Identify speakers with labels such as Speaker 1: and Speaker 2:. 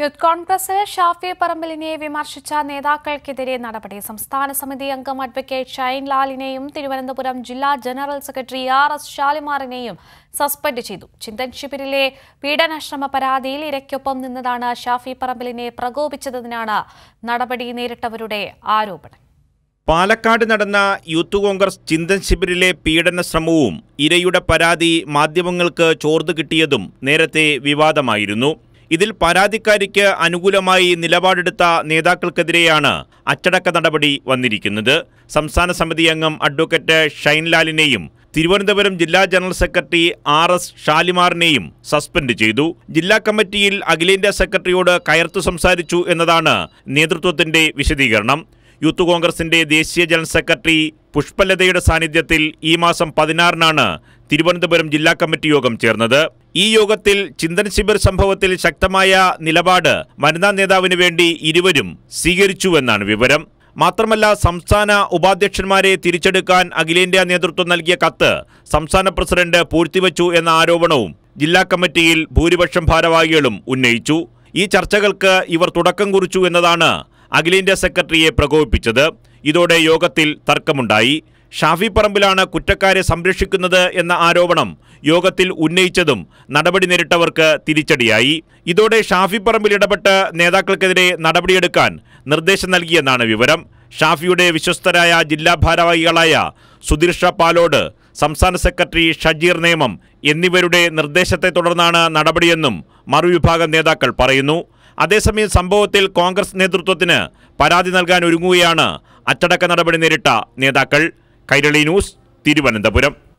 Speaker 1: youth കോൺഗ്രസിൽ ഷാഫി പറമ്പലിനെ വിമർശിച്ച നേതാക്കൾക്കെതിരെ നടപടി സംസ്ഥാന സമിതി അംഗം അഡ്വക്കേറ്റ് ഷൈൻ ലാലിനെയും തിരുവനന്തപുരം ജില്ലാ ജനറൽ സെക്രട്ടറി ആർ എസ് ഷാലിമാറിനെയും സസ്പെൻഡ് ചെയ്തു ചിന്തൻ ശിബിരിലെ പീഡനശ്രമ പരാതിയിൽ ഇരയ്ക്കൊപ്പം നിന്നതാണ് ഷാഫി പറമ്പലിനെ പ്രകോപിച്ചതെന്നാണ് നടപടി നേരിട്ടവരുടെ ആരോപണം
Speaker 2: പാലക്കാട് നടന്ന യൂത്ത് കോൺഗ്രസ് ചിന്തൻ ശിബിരിലെ പീഡന ശ്രമവും ഇരയുടെ പരാതി മാധ്യമങ്ങൾക്ക് ചോർന്നു കിട്ടിയതും നേരത്തെ വിവാദമായിരുന്നു ഇതിൽ പരാതിക്കാരിക്ക് അനുകൂലമായി നിലപാടെടുത്ത നേതാക്കൾക്കെതിരെയാണ് അച്ചടക്ക നടപടി വന്നിരിക്കുന്നത് സംസ്ഥാന സമിതി അംഗം അഡ്വക്കേറ്റ് ഷൈൻലാലിനെയും തിരുവനന്തപുരം ജില്ലാ ജനറൽ സെക്രട്ടറി ആർ എസ് ഷാലിമാറിനെയും സസ്പെൻഡ് ചെയ്തു ജില്ലാ കമ്മിറ്റിയിൽ അഖിലേന്ത്യാ സെക്രട്ടറിയോട് കയർത്തു സംസാരിച്ചു എന്നതാണ് നേതൃത്വത്തിന്റെ വിശദീകരണം യൂത്ത് കോൺഗ്രസിന്റെ ദേശീയ ജനറൽ സെക്രട്ടറി പുഷ്പലതയുടെ സാന്നിധ്യത്തിൽ ഈ മാസം പതിനാറിനാണ് തിരുവനന്തപുരം ജില്ലാ കമ്മിറ്റി യോഗം ചേർന്നത് ഈ യോഗത്തിൽ ചിന്തൻ ശിബിർ സംഭവത്തിൽ ശക്തമായ നിലപാട് വനിതാ നേതാവിന് വേണ്ടി ഇരുവരും സ്വീകരിച്ചുവെന്നാണ് വിവരം മാത്രമല്ല സംസ്ഥാന ഉപാധ്യക്ഷന്മാരെ തിരിച്ചെടുക്കാൻ അഖിലേന്ത്യാ നേതൃത്വം നൽകിയ കത്ത് സംസ്ഥാന പ്രസിഡന്റ് പൂഴ്ത്തിവച്ചു എന്ന ആരോപണവും ജില്ലാ കമ്മിറ്റിയിൽ ഭൂരിപക്ഷം ഭാരവാഹികളും ഉന്നയിച്ചു ഈ ചർച്ചകൾക്ക് ഇവർ തുടക്കം കുറിച്ചു എന്നതാണ് അഖിലേന്ത്യാ സെക്രട്ടറിയെ പ്രകോപിപ്പിച്ചത് ഇതോടെ യോഗത്തിൽ തർക്കമുണ്ടായി ഷാഫി പറമ്പിലാണ് കുറ്റക്കാരെ സംരക്ഷിക്കുന്നത് എന്ന ആരോപണം യോഗത്തിൽ ഉന്നയിച്ചതും നടപടി നേരിട്ടവർക്ക് തിരിച്ചടിയായി ഇതോടെ ഷാഫി പറമ്പിൽ ഇടപെട്ട് നേതാക്കൾക്കെതിരെ നടപടിയെടുക്കാൻ നിർദ്ദേശം നൽകിയെന്നാണ് വിവരം ഷാഫിയുടെ വിശ്വസ്തരായ ജില്ലാ ഭാരവാഹികളായ സുധീർ ഷാ പാലോട് സംസ്ഥാന സെക്രട്ടറി ഷജീർ നേമം എന്നിവരുടെ നിർദ്ദേശത്തെ തുടർന്നാണ് നടപടിയെന്നും മറുവിഭാഗം നേതാക്കൾ പറയുന്നു അതേസമയം സംഭവത്തിൽ കോൺഗ്രസ് നേതൃത്വത്തിന് പരാതി നൽകാൻ ഒരുങ്ങുകയാണ് അച്ചടക്ക നടപടി നേരിട്ട നേതാക്കൾ കൈരളി ന്യൂസ് തിരുവനന്തപുരം